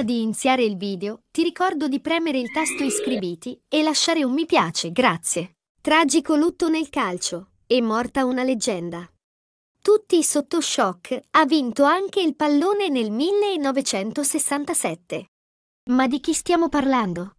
Prima di iniziare il video, ti ricordo di premere il tasto iscriviti e lasciare un mi piace, grazie. Tragico lutto nel calcio. È morta una leggenda. Tutti sotto shock, ha vinto anche il pallone nel 1967. Ma di chi stiamo parlando?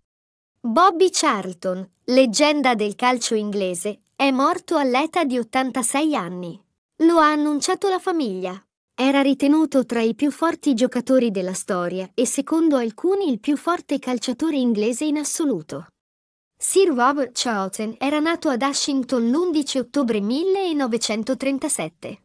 Bobby Charlton, leggenda del calcio inglese, è morto all'età di 86 anni. Lo ha annunciato la famiglia. Era ritenuto tra i più forti giocatori della storia e secondo alcuni il più forte calciatore inglese in assoluto. Sir Robert Charlton era nato ad Ashington l'11 ottobre 1937.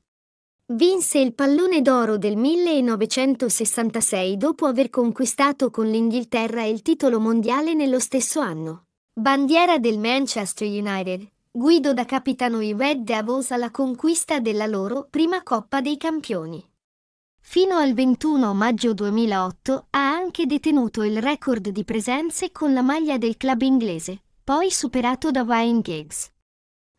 Vinse il pallone d'oro del 1966 dopo aver conquistato con l'Inghilterra il titolo mondiale nello stesso anno. Bandiera del Manchester United, Guido da capitano i Red Devils alla conquista della loro prima Coppa dei Campioni. Fino al 21 maggio 2008 ha anche detenuto il record di presenze con la maglia del club inglese, poi superato da Wayne Giggs.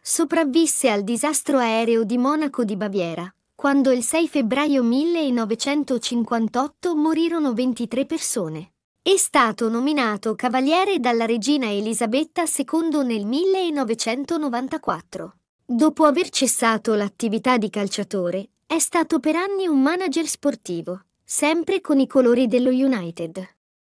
Sopravvisse al disastro aereo di Monaco di Baviera, quando il 6 febbraio 1958 morirono 23 persone. È stato nominato cavaliere dalla regina Elisabetta II nel 1994. Dopo aver cessato l'attività di calciatore, è stato per anni un manager sportivo, sempre con i colori dello United.